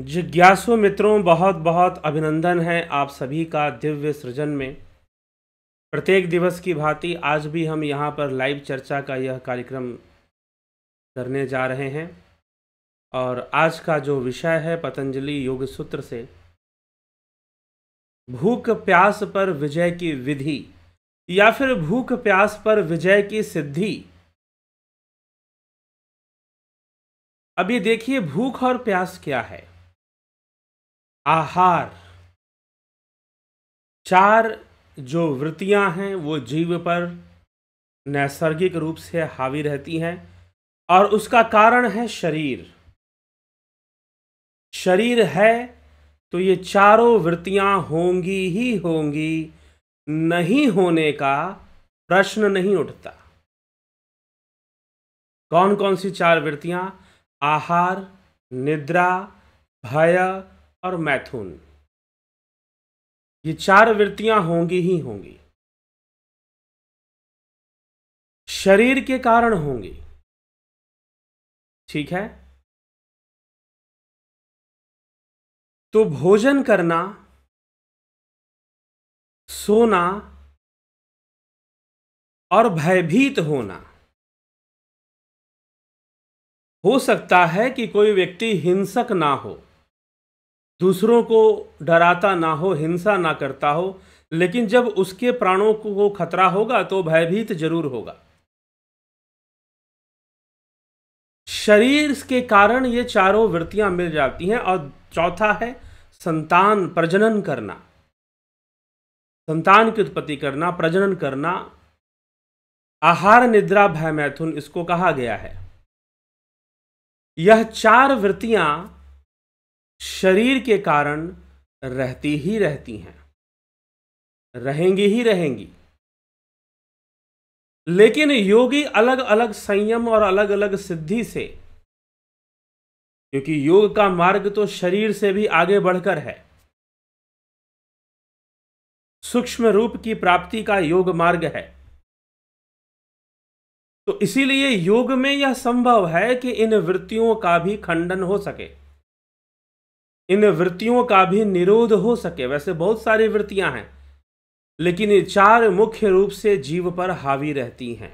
जिज्ञासु मित्रों बहुत बहुत अभिनंदन है आप सभी का दिव्य सृजन में प्रत्येक दिवस की भांति आज भी हम यहाँ पर लाइव चर्चा का यह कार्यक्रम करने जा रहे हैं और आज का जो विषय है पतंजलि योग सूत्र से भूख प्यास पर विजय की विधि या फिर भूख प्यास पर विजय की सिद्धि अभी देखिए भूख और प्यास क्या है आहार चार जो वृत्तियां हैं वो जीव पर नैसर्गिक रूप से हावी रहती हैं और उसका कारण है शरीर शरीर है तो ये चारों वृत्तियां होंगी ही होंगी नहीं होने का प्रश्न नहीं उठता कौन कौन सी चार वृत्तियां आहार निद्रा भय और मैथुन ये चार वृत्तियां होंगी ही होंगी शरीर के कारण होंगी ठीक है तो भोजन करना सोना और भयभीत होना हो सकता है कि कोई व्यक्ति हिंसक ना हो दूसरों को डराता ना हो हिंसा ना करता हो लेकिन जब उसके प्राणों को खतरा होगा तो भयभीत जरूर होगा शरीर के कारण ये चारों वृत्तियां मिल जाती हैं और चौथा है संतान प्रजनन करना संतान की उत्पत्ति करना प्रजनन करना आहार निद्रा भय मैथुन इसको कहा गया है यह चार वृत्तियां शरीर के कारण रहती ही रहती हैं रहेंगी ही रहेंगी लेकिन योगी अलग अलग संयम और अलग अलग सिद्धि से क्योंकि योग का मार्ग तो शरीर से भी आगे बढ़कर है सूक्ष्म रूप की प्राप्ति का योग मार्ग है तो इसीलिए योग में यह संभव है कि इन वृत्तियों का भी खंडन हो सके इन वृत्तियों का भी निरोध हो सके वैसे बहुत सारी वृत्तियां हैं लेकिन चार मुख्य रूप से जीव पर हावी रहती हैं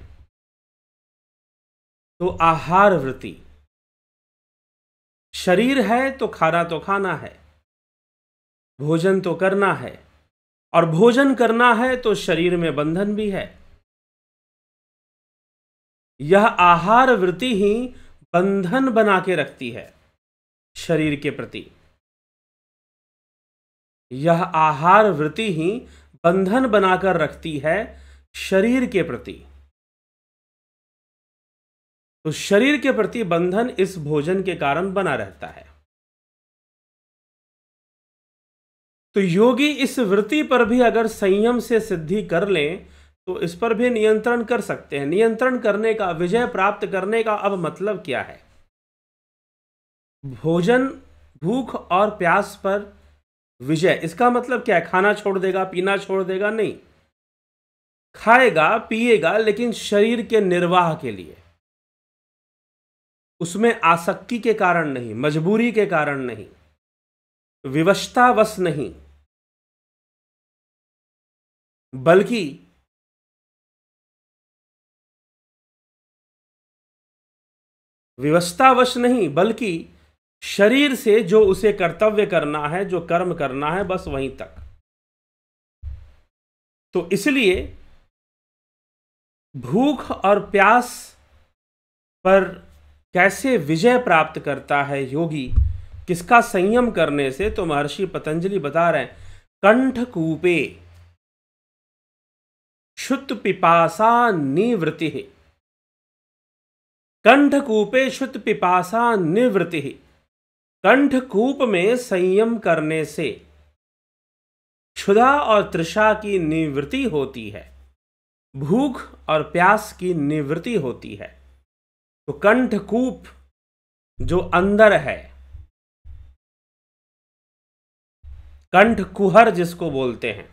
तो आहार वृत्ति शरीर है तो खाना तो खाना है भोजन तो करना है और भोजन करना है तो शरीर में बंधन भी है यह आहार वृत्ति ही बंधन बना के रखती है शरीर के प्रति यह आहार वृत्ति ही बंधन बनाकर रखती है शरीर के प्रति तो शरीर के प्रति बंधन इस भोजन के कारण बना रहता है तो योगी इस वृत्ति पर भी अगर संयम से सिद्धि कर लें तो इस पर भी नियंत्रण कर सकते हैं नियंत्रण करने का विजय प्राप्त करने का अब मतलब क्या है भोजन भूख और प्यास पर विजय इसका मतलब क्या है खाना छोड़ देगा पीना छोड़ देगा नहीं खाएगा पिएगा लेकिन शरीर के निर्वाह के लिए उसमें आसक्ति के कारण नहीं मजबूरी के कारण नहीं विवशतावश नहीं बल्कि विवशतावश नहीं बल्कि शरीर से जो उसे कर्तव्य करना है जो कर्म करना है बस वहीं तक तो इसलिए भूख और प्यास पर कैसे विजय प्राप्त करता है योगी किसका संयम करने से तो महर्षि पतंजलि बता रहे हैं कंठ कूपे शुद्ध पिपासा निवृत्ति कंठ कूपे शुद्ध पिपासा निवृत्ति कंठकूप में संयम करने से क्षुधा और तृषा की निवृत्ति होती है भूख और प्यास की निवृत्ति होती है तो कंठकूप जो अंदर है कंठ कुहर जिसको बोलते हैं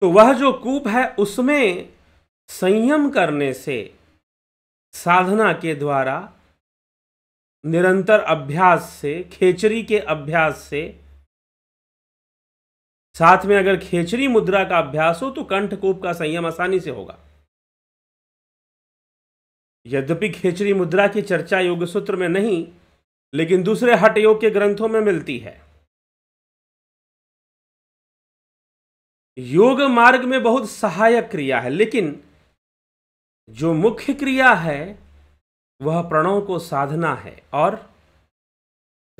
तो वह जो कूप है उसमें संयम करने से साधना के द्वारा निरंतर अभ्यास से खेचरी के अभ्यास से साथ में अगर खेचरी मुद्रा का अभ्यास हो तो कंठकूप का संयम आसानी से होगा यद्यपि खेचरी मुद्रा की चर्चा योग सूत्र में नहीं लेकिन दूसरे हट योग के ग्रंथों में मिलती है योग मार्ग में बहुत सहायक क्रिया है लेकिन जो मुख्य क्रिया है वह प्रणव को साधना है और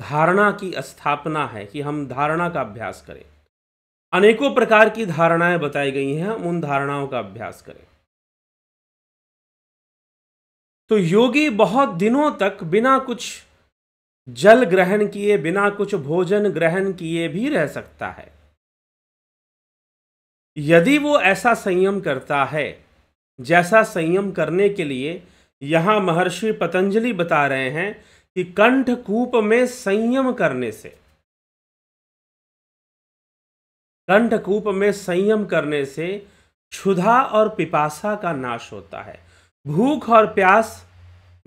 धारणा की स्थापना है कि हम धारणा का अभ्यास करें अनेकों प्रकार की धारणाएं बताई गई हैं हम उन धारणाओं का अभ्यास करें तो योगी बहुत दिनों तक बिना कुछ जल ग्रहण किए बिना कुछ भोजन ग्रहण किए भी रह सकता है यदि वो ऐसा संयम करता है जैसा संयम करने के लिए यहाँ महर्षि पतंजलि बता रहे हैं कि कंठ कूप में संयम करने से कंठ कूप में संयम करने से क्षुधा और पिपासा का नाश होता है भूख और प्यास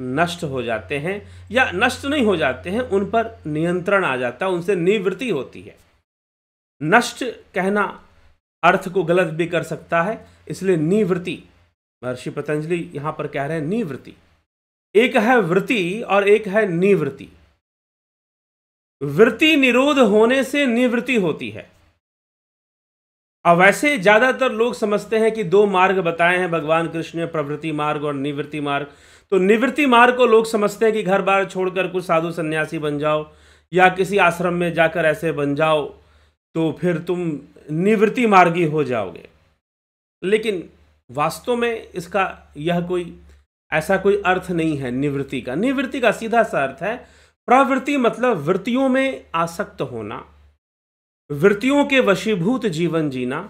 नष्ट हो जाते हैं या नष्ट नहीं हो जाते हैं उन पर नियंत्रण आ जाता है उनसे निवृत्ति होती है नष्ट कहना अर्थ को गलत भी कर सकता है इसलिए निवृत्ति महर्षि पतंजलि यहां पर कह रहे हैं निवृत्ति एक है वृत्ति और एक है निवृत्ति वृत्ति निरोध होने से निवृत्ति होती है अब वैसे ज्यादातर लोग समझते हैं कि दो मार्ग बताए हैं भगवान कृष्ण ने प्रवृत्ति मार्ग और निवृत्ति मार्ग तो निवृत्ति मार्ग को लोग समझते हैं कि घर बार छोड़कर कुछ साधु संन्यासी बन जाओ या किसी आश्रम में जाकर ऐसे बन जाओ तो फिर तुम निवृत्ति मार्गी हो जाओगे लेकिन वास्तव में इसका यह कोई ऐसा कोई अर्थ नहीं है निवृत्ति का निवृत्ति का सीधा सा अर्थ है प्रवृत्ति मतलब वृत्तियों में आसक्त होना वृत्तियों के वशीभूत जीवन जीना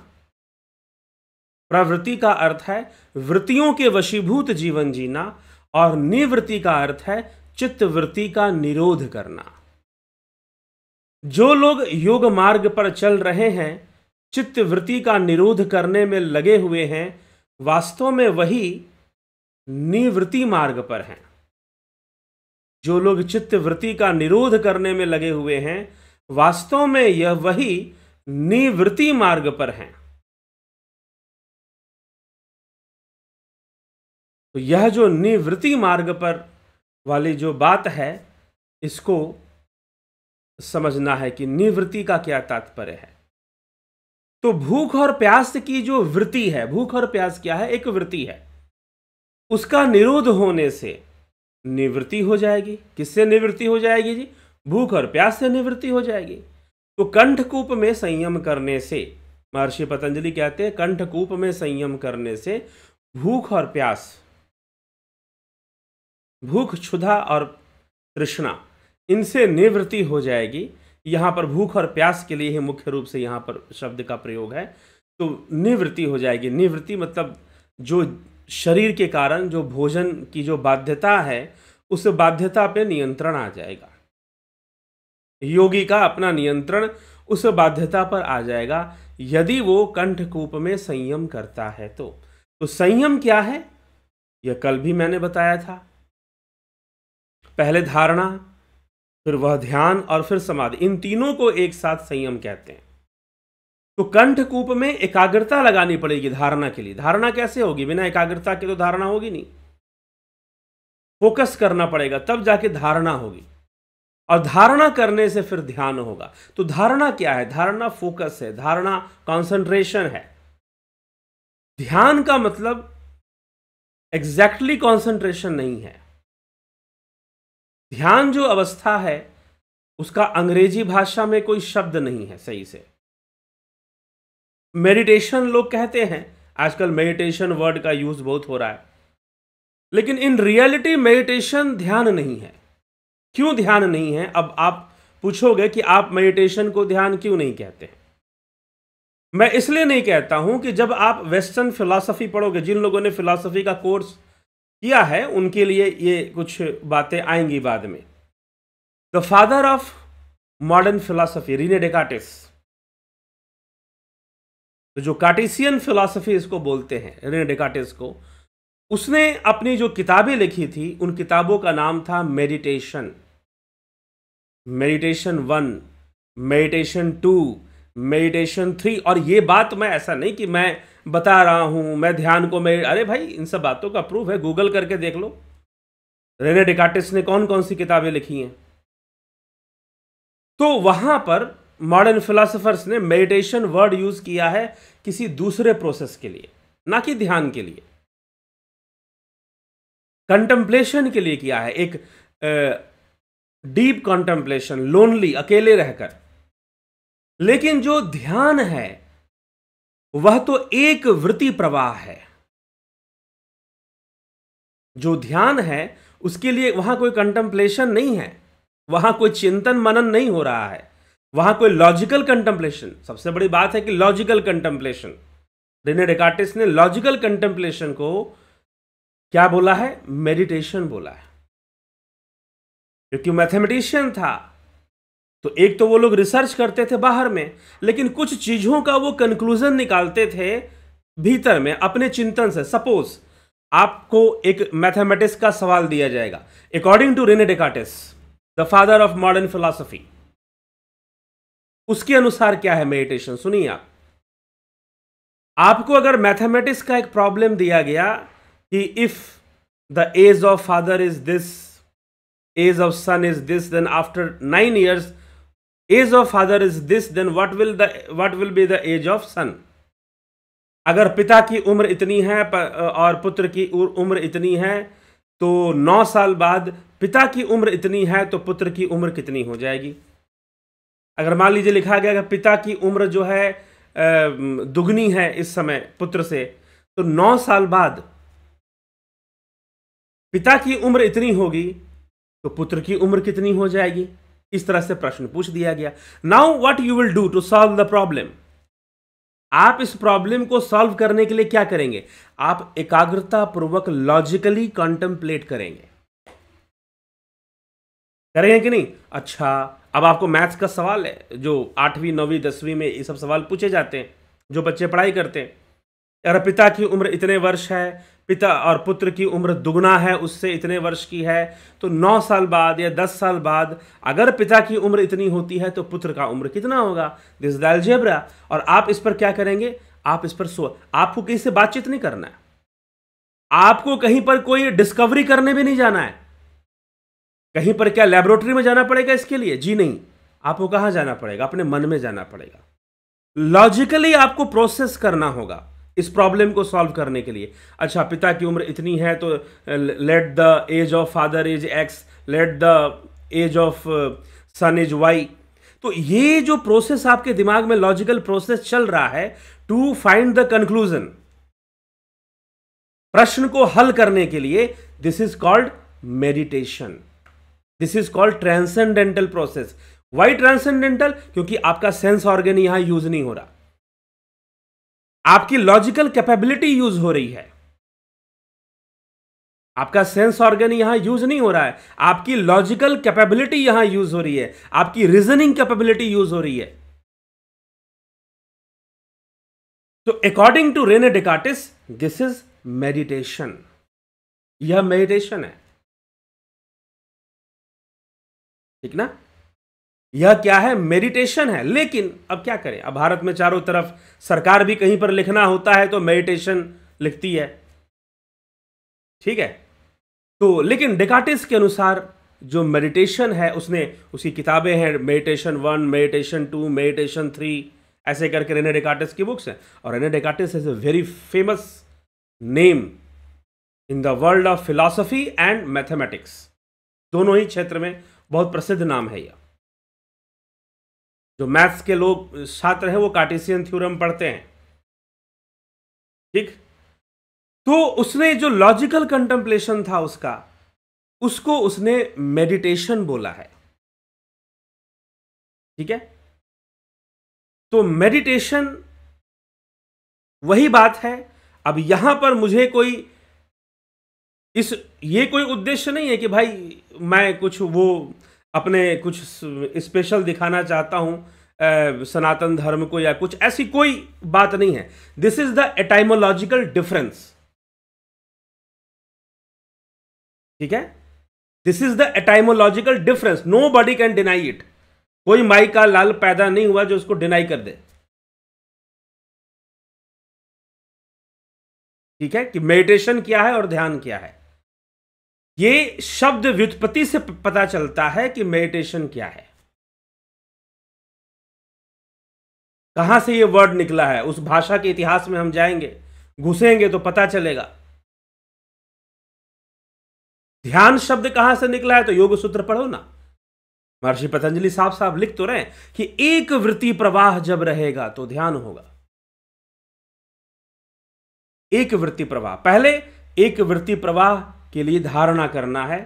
प्रवृत्ति का अर्थ है वृत्तियों के वशीभूत जीवन जीना और निवृत्ति का अर्थ है चित्त वृत्ति का निरोध करना जो लोग योग मार्ग पर चल रहे हैं चित्त वृत्ति का निरोध करने में लगे हुए हैं वास्तव में वही निवृत्ति मार्ग पर हैं जो लोग चित्त वृत्ति का निरोध करने में लगे हुए हैं वास्तव में यह वही निवृत्ति मार्ग पर हैं तो यह जो निवृत्ति मार्ग पर वाली जो बात है इसको समझना है कि निवृत्ति का क्या तात्पर्य है तो भूख और प्यास की जो वृत्ति है भूख और प्यास क्या है एक वृत्ति है उसका निरोध होने से निवृत्ति हो जाएगी किससे निवृत्ति हो जाएगी जी भूख और प्यास से निवृत्ति हो जाएगी तो कंठकूप में संयम करने से महर्षि पतंजलि कहते हैं कंठकूप में संयम करने से भूख और प्यास भूख क्षुधा और तृष्णा इनसे निवृत्ति हो जाएगी यहाँ पर भूख और प्यास के लिए ही मुख्य रूप से यहाँ पर शब्द का प्रयोग है तो निवृत्ति हो जाएगी निवृत्ति मतलब जो शरीर के कारण जो भोजन की जो बाध्यता है उस बाध्यता पे नियंत्रण आ जाएगा योगी का अपना नियंत्रण उस बाध्यता पर आ जाएगा यदि वो कंठकूप में संयम करता है तो तो संयम क्या है यह कल भी मैंने बताया था पहले धारणा फिर वह ध्यान और फिर समाधि इन तीनों को एक साथ संयम कहते हैं तो कंठकूप में एकाग्रता लगानी पड़ेगी धारणा के लिए धारणा कैसे होगी बिना एकाग्रता के तो धारणा होगी नहीं फोकस करना पड़ेगा तब जाके धारणा होगी और धारणा करने से फिर ध्यान होगा तो धारणा क्या है धारणा फोकस है धारणा कॉन्सेंट्रेशन है ध्यान का मतलब एग्जैक्टली exactly कॉन्सेंट्रेशन नहीं है ध्यान जो अवस्था है उसका अंग्रेजी भाषा में कोई शब्द नहीं है सही से मेडिटेशन लोग कहते हैं आजकल मेडिटेशन वर्ड का यूज बहुत हो रहा है लेकिन इन रियलिटी मेडिटेशन ध्यान नहीं है क्यों ध्यान नहीं है अब आप पूछोगे कि आप मेडिटेशन को ध्यान क्यों नहीं कहते मैं इसलिए नहीं कहता हूं कि जब आप वेस्टर्न फिलॉसफी पढ़ोगे जिन लोगों ने फिलॉसफी का कोर्स किया है उनके लिए ये कुछ बातें आएंगी बाद में the father of modern philosophy Rene Descartes तो जो कार्टिसियन फिलोसफी इसको बोलते हैं रीने डेकाटिस को उसने अपनी जो किताबें लिखी थी उन किताबों का नाम था meditation meditation one meditation two meditation three और ये बात मैं ऐसा नहीं कि मैं बता रहा हूँ मैं ध्यान को मैं अरे भाई इन सब बातों का प्रूफ है गूगल करके देख लो रेने डिकाटिस ने कौन कौन सी किताबें लिखी हैं तो वहाँ पर मॉडर्न फिलासफर्स ने मेडिटेशन वर्ड यूज़ किया है किसी दूसरे प्रोसेस के लिए ना कि ध्यान के लिए कंटेम्पलेशन के लिए किया है एक डीप कंटेम्पलेशन लोनली अकेले रहकर लेकिन जो ध्यान है वह तो एक वृत्ति प्रवाह है जो ध्यान है उसके लिए वहां कोई कंटम्पलेशन नहीं है वहां कोई चिंतन मनन नहीं हो रहा है वहां कोई लॉजिकल कंटम्पलेशन सबसे बड़ी बात है कि लॉजिकल कंटम्पलेशन रिने डेकार्टिस ने लॉजिकल कंटम्पलेशन को क्या बोला है मेडिटेशन बोला है क्योंकि मैथमेटिशियन था तो एक तो वो लोग रिसर्च करते थे बाहर में लेकिन कुछ चीज़ों का वो कंक्लूजन निकालते थे भीतर में अपने चिंतन से सपोज आपको एक मैथमेटिक्स का सवाल दिया जाएगा according to Rene Descartes the father of modern philosophy उसके अनुसार क्या है मेडिटेशन सुनिए आप आपको अगर मैथमेटिक्स का एक प्रॉब्लम दिया गया कि if the age of father is this age of son is this then after nine years age of father is this then what will the what will be the age of son अगर पिता की उम्र इतनी है और पुत्र की उम्र इतनी है तो नौ साल बाद पिता की उम्र इतनी है तो पुत्र की उम्र कितनी हो जाएगी अगर मान लीजिए लिखा गया अगर पिता की उम्र जो है दुगनी है इस समय पुत्र से तो नौ साल बाद पिता की उम्र इतनी होगी तो पुत्र की उम्र कितनी हो जाएगी इस तरह से प्रश्न पूछ दिया गया now what you will do to solve the problem आप इस प्रॉब्लम को सॉल्व करने के लिए क्या करेंगे आप एकाग्रता पूर्वक लॉजिकली कॉन्टेम्पलेट करेंगे करेंगे कि नहीं अच्छा अब आपको मैथ्स का सवाल है जो आठवीं नौवीं दसवीं में ये सब सवाल पूछे जाते हैं जो बच्चे पढ़ाई करते हैं अगर पिता की उम्र इतने वर्ष है पिता और पुत्र की उम्र दुगना है उससे इतने वर्ष की है तो नौ साल बाद या दस साल बाद अगर पिता की उम्र इतनी होती है तो पुत्र का उम्र कितना होगा दिस इज और आप इस पर क्या करेंगे आप इस पर सो आपको किसी से बातचीत नहीं करना है आपको कहीं पर कोई डिस्कवरी करने भी नहीं जाना है कहीं पर क्या लेबोरेटरी में जाना पड़ेगा इसके लिए जी नहीं आपको कहाँ जाना पड़ेगा अपने मन में जाना पड़ेगा लॉजिकली आपको प्रोसेस करना होगा इस प्रॉब्लम को सॉल्व करने के लिए अच्छा पिता की उम्र इतनी है तो let the age of father is X let the age of son is Y तो ये जो प्रोसेस आपके दिमाग में लॉजिकल प्रोसेस चल रहा है टू फाइंड द कंक्लूजन प्रश्न को हल करने के लिए this is called meditation this is called transcendental process why transcendental क्योंकि आपका सेंस ऑर्गेन यहां यूज नहीं हो रहा आपकी लॉजिकल कैपेबिलिटी यूज हो रही है आपका सेंस ऑर्गन यहां यूज नहीं हो रहा है आपकी लॉजिकल कैपेबिलिटी यहां यूज हो रही है आपकी रीजनिंग कैपेबिलिटी यूज हो रही है तो according to Rene Descartes this is meditation यह मेडिटेशन है ठीक ना यह क्या है मेडिटेशन है लेकिन अब क्या करें अब भारत में चारों तरफ सरकार भी कहीं पर लिखना होता है तो मेडिटेशन लिखती है ठीक है तो लेकिन डेकाटिस के अनुसार जो मेडिटेशन है उसने उसकी किताबें हैं meditation one meditation two meditation three ऐसे करके रेने डेकाटिस की बुक्स हैं और Rene Descartes is a very famous name in the world of philosophy and mathematics दोनों ही क्षेत्र में बहुत प्रसिद्ध नाम है यह जो मैथ्स के लोग छात्र हैं वो कार्टेशियन थ्योरम पढ़ते हैं ठीक तो उसने जो लॉजिकल कंटेम्पलेशन था उसका उसको उसने मेडिटेशन बोला है ठीक है तो मेडिटेशन वही बात है अब यहां पर मुझे कोई इस ये कोई उद्देश्य नहीं है कि भाई मैं कुछ वो अपने कुछ स्पेशल दिखाना चाहता हूँ सनातन धर्म को या कुछ ऐसी कोई बात नहीं है this is the etymological difference ठीक है this is the etymological difference nobody can deny it कोई माई का लाल पैदा नहीं हुआ जो उसको डिनाई कर दे ठीक है कि मेडिटेशन क्या है और ध्यान क्या है ये शब्द व्युत्पत्ति से पता चलता है कि मेडिटेशन क्या है कहां से ये वर्ड निकला है उस भाषा के इतिहास में हम जाएंगे घुसेंगे तो पता चलेगा ध्यान शब्द कहां से निकला है तो योग सूत्र पढ़ो ना महर्षि पतंजलि साहब साहब लिख तो रहे कि एक वृत्ति प्रवाह जब रहेगा तो ध्यान होगा एक वृत्ति प्रवाह पहले एक वृत्ति प्रवाह के लिए धारणा करना है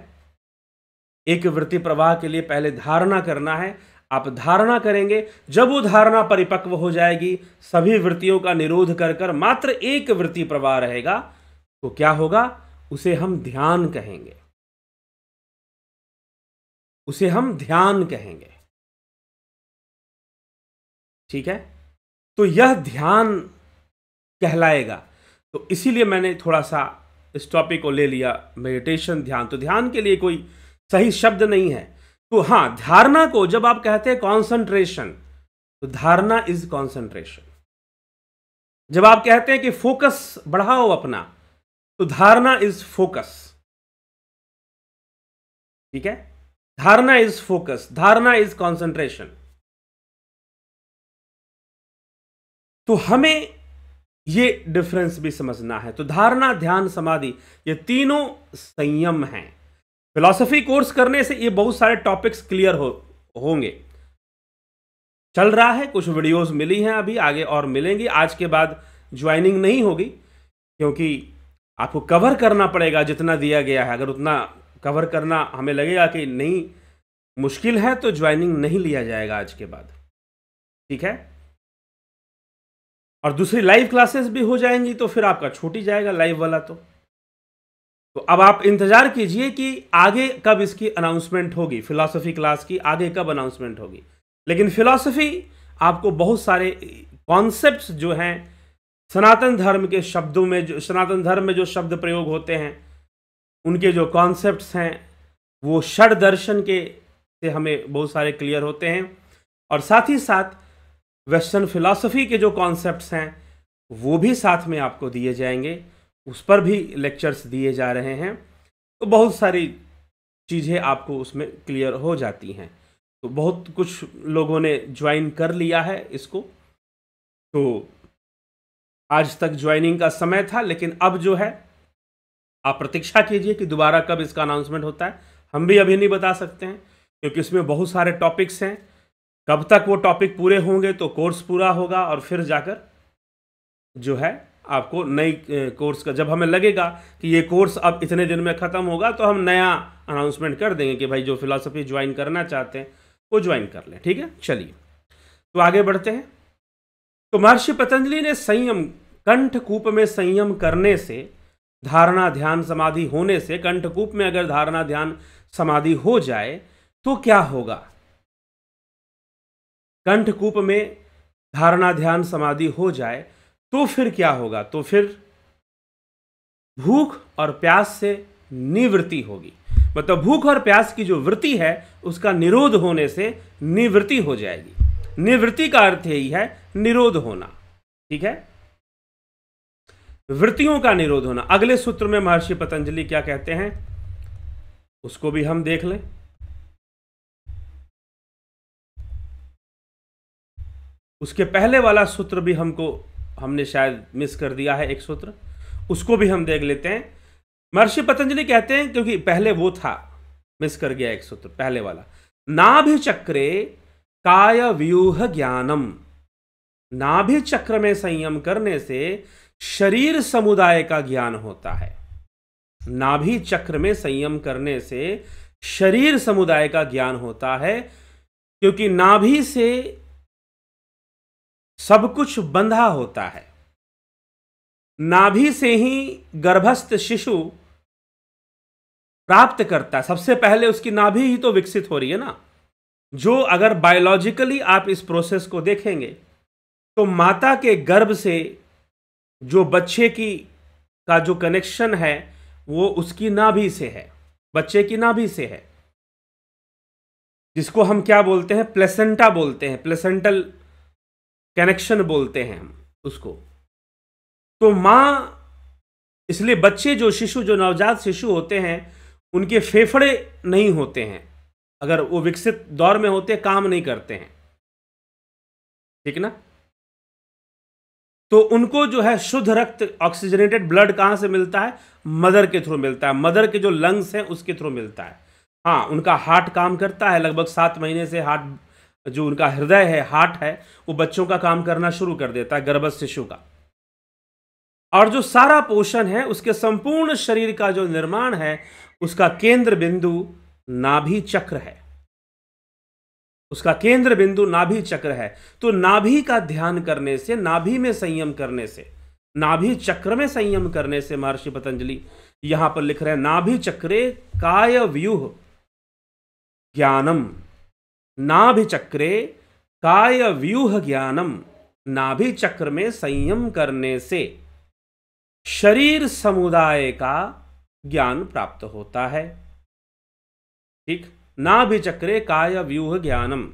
एक वृत्ति प्रवाह के लिए पहले धारणा करना है आप धारणा करेंगे जब वो धारणा परिपक्व हो जाएगी सभी वृत्तियों का निरोध कर कर मात्र एक वृत्ति प्रवाह रहेगा तो क्या होगा उसे हम ध्यान कहेंगे उसे हम ध्यान कहेंगे ठीक है तो यह ध्यान कहलाएगा तो इसीलिए मैंने थोड़ा सा इस टॉपिक को ले लिया मेडिटेशन ध्यान तो ध्यान के लिए कोई सही शब्द नहीं है तो हां धारणा को जब आप कहते हैं कॉन्सेंट्रेशन तो धारणा इज कॉन्सेंट्रेशन जब आप कहते हैं कि फोकस बढ़ाओ अपना तो धारणा इज फोकस ठीक है dharana is focus dharana is concentration तो हमें ये डिफरेंस भी समझना है तो धारणा ध्यान समाधि ये तीनों संयम हैं फिलॉसफी कोर्स करने से ये बहुत सारे टॉपिक्स क्लियर हो होंगे चल रहा है कुछ वीडियोस मिली हैं अभी आगे और मिलेंगी आज के बाद ज्वाइनिंग नहीं होगी क्योंकि आपको कवर करना पड़ेगा जितना दिया गया है अगर उतना कवर करना हमें लगेगा कि नहीं मुश्किल है तो ज्वाइनिंग नहीं लिया जाएगा आज के बाद ठीक है और दूसरी लाइव क्लासेस भी हो जाएंगी तो फिर आपका छूट ही जाएगा लाइव वाला तो तो अब आप इंतज़ार कीजिए कि आगे कब इसकी अनाउंसमेंट होगी फिलॉसफी क्लास की आगे कब अनाउंसमेंट होगी लेकिन फिलॉसफी आपको बहुत सारे कॉन्सेप्ट्स जो हैं सनातन धर्म के शब्दों में जो सनातन धर्म में जो शब्द प्रयोग होते हैं उनके जो कॉन्सेप्ट हैं वो षड दर्शन के से हमें बहुत सारे क्लियर होते हैं और साथ ही साथ वेस्टर्न फिलासफ़ी के जो कॉन्सेप्ट्स हैं वो भी साथ में आपको दिए जाएंगे उस पर भी लेक्चर्स दिए जा रहे हैं तो बहुत सारी चीज़ें आपको उसमें क्लियर हो जाती हैं तो बहुत कुछ लोगों ने ज्वाइन कर लिया है इसको तो आज तक ज्वाइनिंग का समय था लेकिन अब जो है आप प्रतीक्षा कीजिए कि दोबारा कब इसका अनाउंसमेंट होता है हम भी अभी नहीं बता सकते हैं क्योंकि इसमें बहुत सारे टॉपिक्स हैं कब तक वो टॉपिक पूरे होंगे तो कोर्स पूरा होगा और फिर जाकर जो है आपको नई कोर्स का जब हमें लगेगा कि ये कोर्स अब इतने दिन में ख़त्म होगा तो हम नया अनाउंसमेंट कर देंगे कि भाई जो फिलासफी ज्वाइन करना चाहते हैं वो ज्वाइन कर लें ठीक है चलिए तो आगे बढ़ते हैं तो महर्षि पतंजलि ने संयम कंठकूप में संयम करने से धारणा ध्यान समाधि होने से कंठकूप में अगर धारणा ध्यान समाधि हो जाए तो क्या होगा कंठकूप में धारणा ध्यान समाधि हो जाए तो फिर क्या होगा तो फिर भूख और प्यास से निवृत्ति होगी मतलब भूख और प्यास की जो वृत्ति है उसका निरोध होने से निवृत्ति हो जाएगी निवृत्ति का अर्थ यही है निरोध होना ठीक है वृत्तियों का निरोध होना अगले सूत्र में महर्षि पतंजलि क्या कहते हैं उसको भी हम देख लें उसके पहले वाला सूत्र भी हमको हमने शायद मिस कर दिया है एक सूत्र उसको भी हम देख लेते हैं महर्षि पतंजलि कहते हैं क्योंकि पहले वो था मिस कर गया एक सूत्र पहले वाला नाभि चक्रे काय व्यूह ज्ञानम नाभि चक्र में संयम करने से शरीर समुदाय का ज्ञान होता है नाभि चक्र में संयम करने से शरीर समुदाय का ज्ञान होता है क्योंकि नाभि से सब कुछ बंधा होता है नाभि से ही गर्भस्थ शिशु प्राप्त करता है सबसे पहले उसकी नाभि ही तो विकसित हो रही है ना जो अगर बायोलॉजिकली आप इस प्रोसेस को देखेंगे तो माता के गर्भ से जो बच्चे की का जो कनेक्शन है वो उसकी नाभि से है बच्चे की नाभि से है जिसको हम क्या बोलते हैं प्लेसेंटा बोलते हैं प्लेसेंटल कनेक्शन बोलते हैं हम उसको तो माँ इसलिए बच्चे जो शिशु जो नवजात शिशु होते हैं उनके फेफड़े नहीं होते हैं अगर वो विकसित दौर में होते काम नहीं करते हैं ठीक ना तो उनको जो है शुद्ध रक्त ऑक्सीजनेटेड ब्लड कहां से मिलता है मदर के थ्रू मिलता है मदर के जो लंग्स हैं उसके थ्रू मिलता है हाँ उनका हार्ट काम करता है लगभग सात महीने से हार्ट जो उनका हृदय है हार्ट है वो बच्चों का काम करना शुरू कर देता है गर्भस्थ शिशु का और जो सारा पोषण है उसके संपूर्ण शरीर का जो निर्माण है उसका केंद्र बिंदु नाभि चक्र है उसका केंद्र बिंदु नाभि चक्र है तो नाभि का ध्यान करने से नाभि में संयम करने से नाभि चक्र में संयम करने से महर्षि पतंजलि यहां पर लिख रहे हैं नाभि चक्रे काय व्यूह ज्ञानम नाभिचक्रे काय व्यूह ज्ञानम नाभिचक्र में संयम करने से शरीर समुदाय का ज्ञान प्राप्त होता है ठीक नाभिचक्रे काय व्यूह ज्ञानम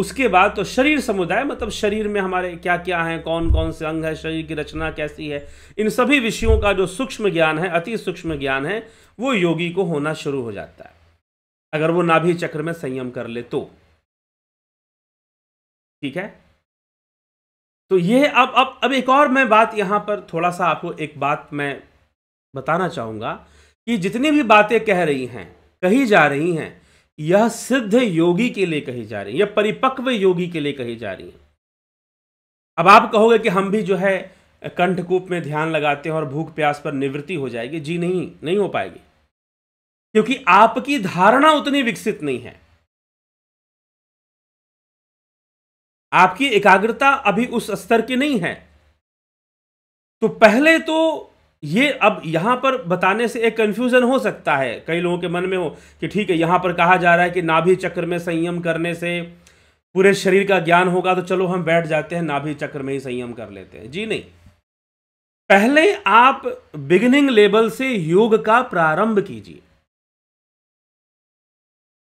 उसके बाद तो शरीर समुदाय मतलब शरीर में हमारे क्या क्या हैं कौन कौन से अंग है शरीर की रचना कैसी है इन सभी विषयों का जो सूक्ष्म ज्ञान है अति सूक्ष्म ज्ञान है वो योगी को होना शुरू हो जाता है अगर वो नाभि चक्र में संयम कर ले तो ठीक है तो ये अब अब अब एक और मैं बात यहां पर थोड़ा सा आपको एक बात मैं बताना चाहूंगा कि जितनी भी बातें कह रही हैं कही जा रही हैं यह सिद्ध योगी के लिए कही जा रही है यह परिपक्व योगी के लिए कही जा रही है अब आप कहोगे कि हम भी जो है कंठकूप में ध्यान लगाते हैं और भूख प्यास पर निवृत्ति हो जाएगी जी नहीं नहीं हो पाएगी क्योंकि आपकी धारणा उतनी विकसित नहीं है आपकी एकाग्रता अभी उस स्तर की नहीं है तो पहले तो ये अब यहां पर बताने से एक कंफ्यूजन हो सकता है कई लोगों के मन में हो कि ठीक है यहां पर कहा जा रहा है कि नाभि चक्र में संयम करने से पूरे शरीर का ज्ञान होगा तो चलो हम बैठ जाते हैं नाभि चक्र में ही संयम कर लेते हैं जी नहीं पहले आप बिगनिंग लेवल से योग का प्रारंभ कीजिए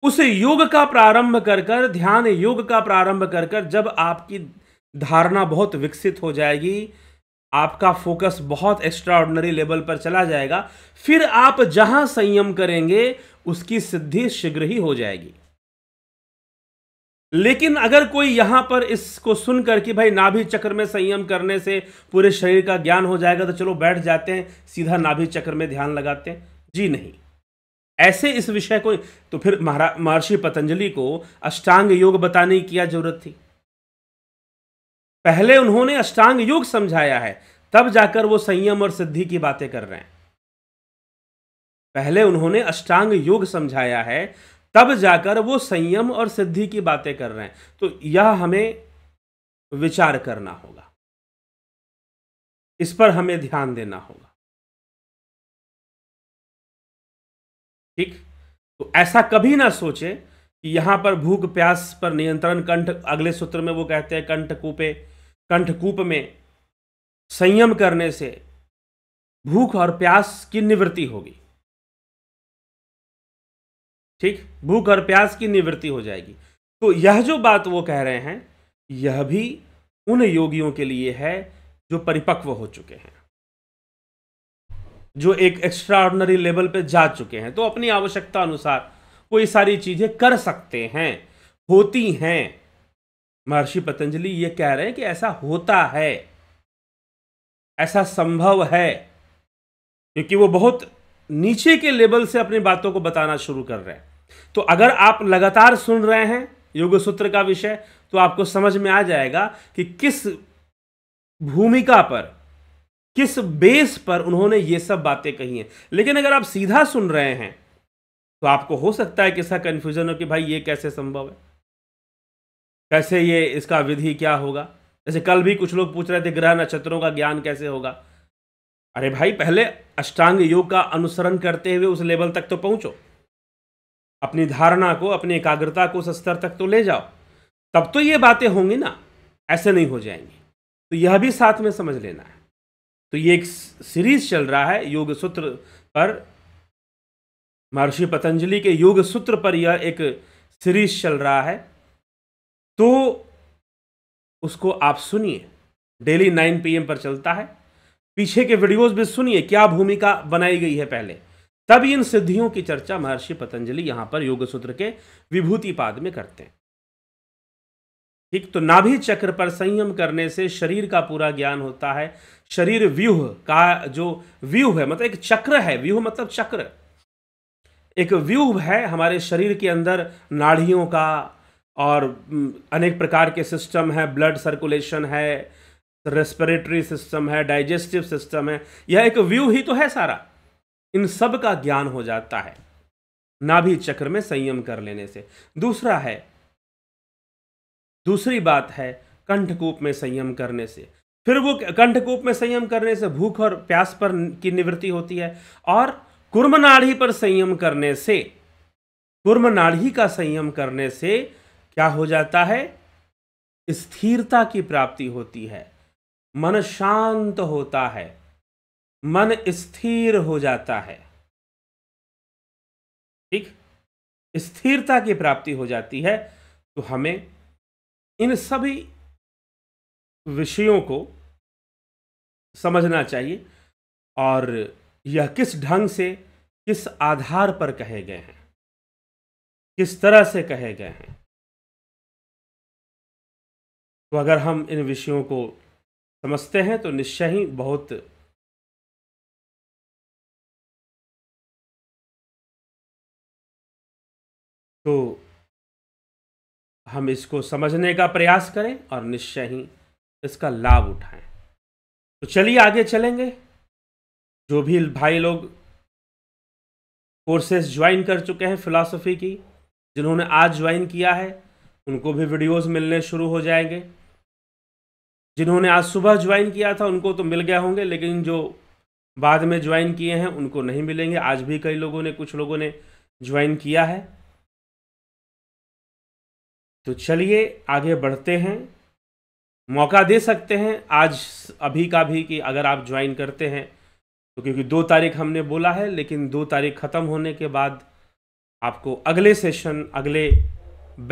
उस योग का प्रारंभ कर कर ध्यान योग का प्रारंभ कर कर जब आपकी धारणा बहुत विकसित हो जाएगी आपका फोकस बहुत एक्स्ट्रा लेवल पर चला जाएगा फिर आप जहां संयम करेंगे उसकी सिद्धि शीघ्र ही हो जाएगी लेकिन अगर कोई यहां पर इसको सुनकर कि भाई नाभि चक्र में संयम करने से पूरे शरीर का ज्ञान हो जाएगा तो चलो बैठ जाते हैं सीधा नाभि चक्र में ध्यान लगाते हैं जी नहीं ऐसे इस विषय को तो फिर महर्षि पतंजलि को अष्टांग योग बताने की क्या जरूरत थी पहले उन्होंने अष्टांग योग समझाया है तब जाकर वो संयम और सिद्धि की बातें कर रहे हैं पहले उन्होंने अष्टांग योग समझाया है तब जाकर वो संयम और सिद्धि की बातें कर रहे हैं तो यह हमें विचार करना होगा इस पर हमें ध्यान देना होगा ठीक तो ऐसा कभी ना सोचे कि यहाँ पर भूख प्यास पर नियंत्रण कंठ अगले सूत्र में वो कहते हैं कंठकूपे कंठकूप में संयम करने से भूख और प्यास की निवृत्ति होगी ठीक भूख और प्यास की निवृत्ति हो जाएगी तो यह जो बात वो कह रहे हैं यह भी उन योगियों के लिए है जो परिपक्व हो चुके हैं जो एक एक्स्ट्रा ऑर्डनरी लेवल पे जा चुके हैं तो अपनी आवश्यकता अनुसार वो ये सारी चीज़ें कर सकते हैं होती हैं महर्षि पतंजलि ये कह रहे हैं कि ऐसा होता है ऐसा संभव है क्योंकि वो बहुत नीचे के लेवल से अपनी बातों को बताना शुरू कर रहे हैं तो अगर आप लगातार सुन रहे हैं योग सूत्र का विषय तो आपको समझ में आ जाएगा कि किस भूमिका पर किस बेस पर उन्होंने ये सब बातें कही हैं लेकिन अगर आप सीधा सुन रहे हैं तो आपको हो सकता है कि इसका कन्फ्यूजन हो कि भाई ये कैसे संभव है कैसे ये इसका विधि क्या होगा जैसे कल भी कुछ लोग पूछ रहे थे ग्रह नक्षत्रों का ज्ञान कैसे होगा अरे भाई पहले अष्टांग योग का अनुसरण करते हुए उस लेवल तक तो पहुंचो अपनी धारणा को अपनी एकाग्रता को उस स्तर तक तो ले जाओ तब तो ये बातें होंगी ना ऐसे नहीं हो जाएंगी तो यह भी साथ में समझ लेना है तो ये एक सीरीज चल रहा है योग सूत्र पर महर्षि पतंजलि के योग सूत्र पर यह एक सीरीज चल रहा है तो उसको आप सुनिए डेली 9 पीएम पर चलता है पीछे के वीडियोस भी सुनिए क्या भूमिका बनाई गई है पहले तब इन सिद्धियों की चर्चा महर्षि पतंजलि यहां पर योग सूत्र के विभूतिपाद में करते हैं ठीक तो नाभि चक्र पर संयम करने से शरीर का पूरा ज्ञान होता है शरीर व्यूह का जो व्यूह है मतलब एक चक्र है व्यूह मतलब चक्र एक व्यूह है हमारे शरीर के अंदर नाड़ियों का और अनेक प्रकार के सिस्टम है ब्लड सर्कुलेशन है रेस्पिरेटरी सिस्टम है डाइजेस्टिव सिस्टम है यह एक व्यू ही तो है सारा इन सब का ज्ञान हो जाता है नाभि चक्र में संयम कर लेने से दूसरा है दूसरी बात है कंठकूप में संयम करने से फिर वो कंठकूप में संयम करने से भूख और प्यास पर की निवृत्ति होती है और कुर्मनाढ़ी पर संयम करने से कुर्मनाढ़ी का संयम करने से क्या हो जाता है स्थिरता की प्राप्ति होती है मन शांत होता है मन स्थिर हो जाता है ठीक स्थिरता की प्राप्ति हो जाती है तो हमें इन सभी विषयों को समझना चाहिए और यह किस ढंग से किस आधार पर कहे गए हैं किस तरह से कहे गए हैं तो अगर हम इन विषयों को समझते हैं तो निश्चय ही बहुत तो हम इसको समझने का प्रयास करें और निश्चय ही इसका लाभ उठाएं तो चलिए आगे चलेंगे जो भी भाई लोग कोर्सेज ज्वाइन कर चुके हैं फिलासफी की जिन्होंने आज ज्वाइन किया है उनको भी वीडियोस मिलने शुरू हो जाएंगे जिन्होंने आज सुबह ज्वाइन किया था उनको तो मिल गया होंगे लेकिन जो बाद में ज्वाइन किए हैं उनको नहीं मिलेंगे आज भी कई लोगों ने कुछ लोगों ने ज्वाइन किया है तो चलिए आगे बढ़ते हैं मौका दे सकते हैं आज अभी का भी कि अगर आप ज्वाइन करते हैं तो क्योंकि दो तारीख हमने बोला है लेकिन दो तारीख ख़त्म होने के बाद आपको अगले सेशन अगले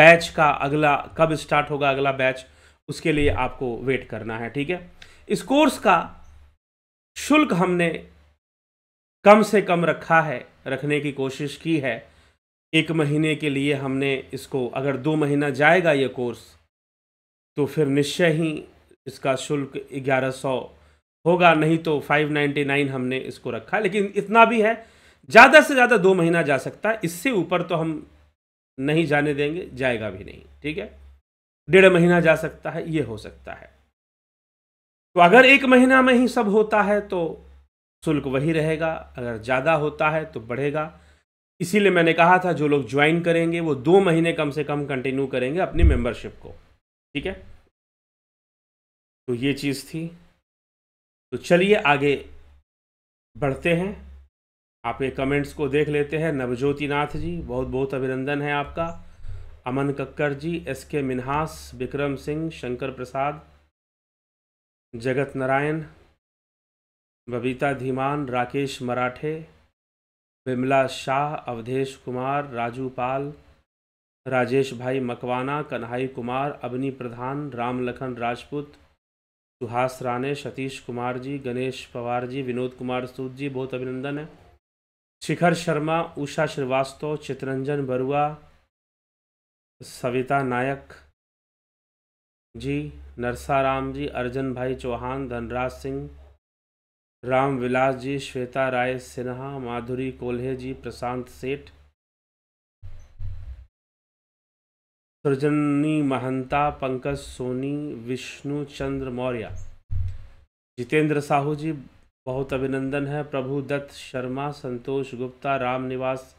बैच का अगला कब स्टार्ट होगा अगला बैच उसके लिए आपको वेट करना है ठीक है इस कोर्स का शुल्क हमने कम से कम रखा है रखने की कोशिश की है एक महीने के लिए हमने इसको अगर दो महीना जाएगा ये कोर्स तो फिर निश्चय ही इसका शुल्क ग्यारह सौ होगा नहीं तो फाइव नाइन्टी नाइन हमने इसको रखा लेकिन इतना भी है ज़्यादा से ज़्यादा दो महीना जा सकता है इससे ऊपर तो हम नहीं जाने देंगे जाएगा भी नहीं ठीक है डेढ़ महीना जा सकता है ये हो सकता है तो अगर एक महीना में ही सब होता है तो शुल्क वही रहेगा अगर ज़्यादा होता है तो बढ़ेगा इसीलिए मैंने कहा था जो लोग ज्वाइन करेंगे वो दो महीने कम से कम कंटिन्यू करेंगे अपनी मेंबरशिप को ठीक है तो ये चीज़ थी तो चलिए आगे बढ़ते हैं आपके कमेंट्स को देख लेते हैं नवज्योति नाथ जी बहुत बहुत अभिनंदन है आपका अमन कक्कर जी एस के मिन्हास विक्रम सिंह शंकर प्रसाद जगत नारायण बबीता धीमान राकेश मराठे विमला शाह अवधेश कुमार राजू पाल राजेश भाई मकवाना कन्हई कुमार अवनी प्रधान राम लखन राजपूत सुहास राणे सतीश कुमार जी गणेश पवार जी विनोद कुमार सूद जी बहुत अभिनंदन है शिखर शर्मा उषा श्रीवास्तव चितरंजन बरुआ सविता नायक जी नरसाराम जी अर्जन भाई चौहान धनराज सिंह राम विलास जी श्वेता राय सिन्हा माधुरी कोल्हे जी प्रशांत सेठ सृजनी महंता पंकज सोनी विष्णु चंद्र मौर्य जितेंद्र साहू जी बहुत अभिनंदन है प्रभु दत्त शर्मा संतोष गुप्ता राम निवास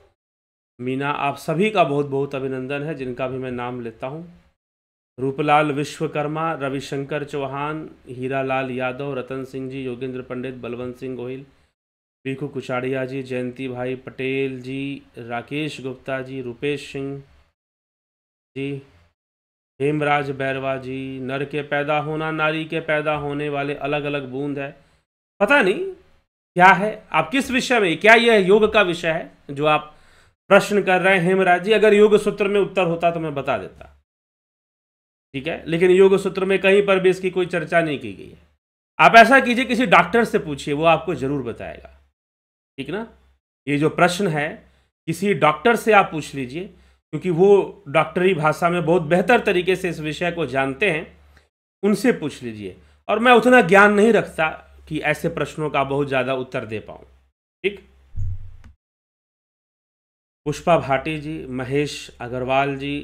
मीना आप सभी का बहुत बहुत अभिनंदन है जिनका भी मैं नाम लेता हूँ रूपलाल विश्वकर्मा रविशंकर चौहान हीरालाल यादव रतन सिंह जी योगेंद्र पंडित बलवंत सिंह गोहिल भीखू कुचाड़िया जी जयंती भाई पटेल जी राकेश गुप्ता जी रुपेश सिंह जी हेमराज बैरवा जी नर के पैदा होना नारी के पैदा होने वाले अलग अलग बूंद है पता नहीं क्या है आप किस विषय में क्या यह योग का विषय है जो आप प्रश्न कर रहे हैं हेमराज जी अगर योग सूत्र में उत्तर होता तो मैं बता देता ठीक है लेकिन योग सूत्र में कहीं पर भी इसकी कोई चर्चा नहीं की गई है आप ऐसा कीजिए किसी डॉक्टर से पूछिए वो आपको ज़रूर बताएगा ठीक ना ये जो प्रश्न है किसी डॉक्टर से आप पूछ लीजिए क्योंकि वो डॉक्टरी भाषा में बहुत बेहतर तरीके से इस विषय को जानते हैं उनसे पूछ लीजिए और मैं उतना ज्ञान नहीं रखता कि ऐसे प्रश्नों का बहुत ज़्यादा उत्तर दे पाऊँ ठीक पुष्पा भाटी जी महेश अग्रवाल जी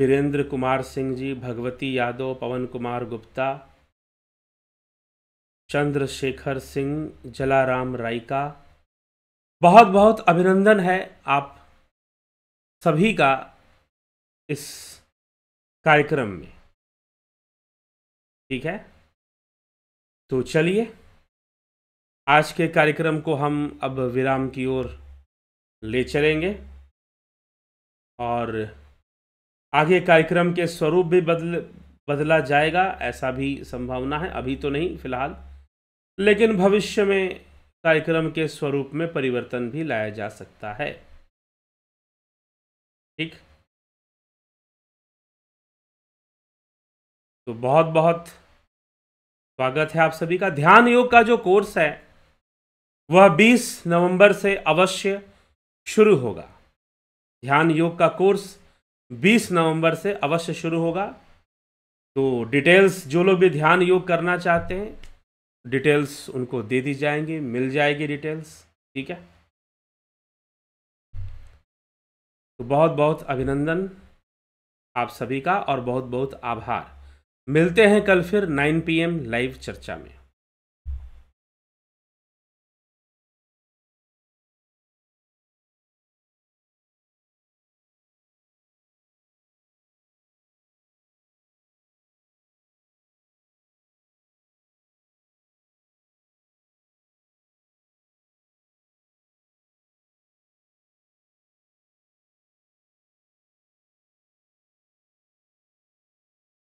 वीरेंद्र कुमार सिंह जी भगवती यादव पवन कुमार गुप्ता चंद्रशेखर सिंह जलाराम रायका बहुत बहुत अभिनंदन है आप सभी का इस कार्यक्रम में ठीक है तो चलिए आज के कार्यक्रम को हम अब विराम की ओर ले चलेंगे और आगे कार्यक्रम के स्वरूप भी बदल बदला जाएगा ऐसा भी संभावना है अभी तो नहीं फिलहाल लेकिन भविष्य में कार्यक्रम के स्वरूप में परिवर्तन भी लाया जा सकता है ठीक तो बहुत बहुत स्वागत है आप सभी का ध्यान योग का जो कोर्स है वह 20 नवंबर से अवश्य शुरू होगा ध्यान योग का कोर्स 20 नवंबर से अवश्य शुरू होगा तो डिटेल्स जो लोग भी ध्यान योग करना चाहते हैं डिटेल्स उनको दे दी जाएंगी मिल जाएगी डिटेल्स ठीक है तो बहुत बहुत अभिनंदन आप सभी का और बहुत बहुत आभार मिलते हैं कल फिर 9 पीएम लाइव चर्चा में